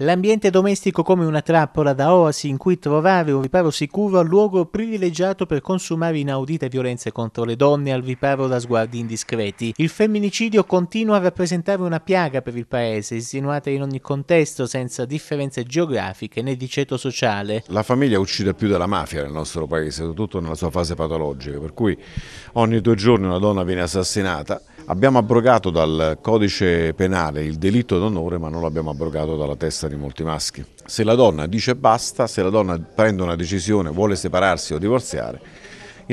L'ambiente domestico come una trappola da oasi in cui trovare un riparo sicuro, luogo privilegiato per consumare inaudite violenze contro le donne al riparo da sguardi indiscreti. Il femminicidio continua a rappresentare una piaga per il paese, insinuata in ogni contesto, senza differenze geografiche né di ceto sociale. La famiglia uccide più della mafia nel nostro paese, soprattutto nella sua fase patologica, per cui ogni due giorni una donna viene assassinata Abbiamo abrogato dal codice penale il delitto d'onore ma non l'abbiamo abrogato dalla testa di molti maschi. Se la donna dice basta, se la donna prende una decisione, vuole separarsi o divorziare,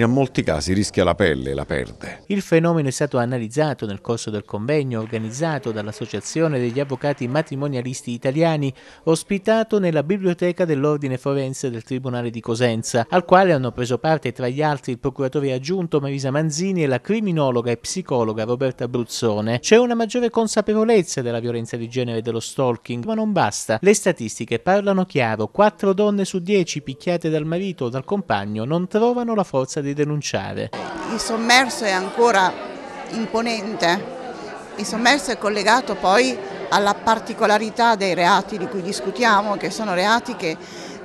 in molti casi rischia la pelle e la perde. Il fenomeno è stato analizzato nel corso del convegno organizzato dall'Associazione degli Avvocati Matrimonialisti Italiani, ospitato nella Biblioteca dell'Ordine Forense del Tribunale di Cosenza, al quale hanno preso parte tra gli altri il procuratore aggiunto Marisa Manzini e la criminologa e psicologa Roberta Bruzzone. C'è una maggiore consapevolezza della violenza di genere e dello stalking, ma non basta. Le statistiche parlano chiaro, 4 donne su 10 picchiate dal marito o dal compagno non trovano la forza di denunciare. Il sommerso è ancora imponente, il sommerso è collegato poi alla particolarità dei reati di cui discutiamo, che sono reati che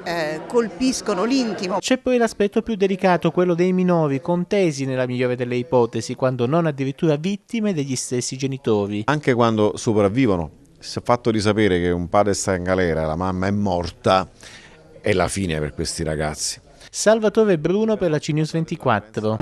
eh, colpiscono l'intimo. C'è poi l'aspetto più delicato, quello dei minori, contesi nella migliore delle ipotesi, quando non addirittura vittime degli stessi genitori. Anche quando sopravvivono, se fatto di sapere che un padre sta in galera, la mamma è morta, è la fine per questi ragazzi. Salvatore Bruno per la CNews 24.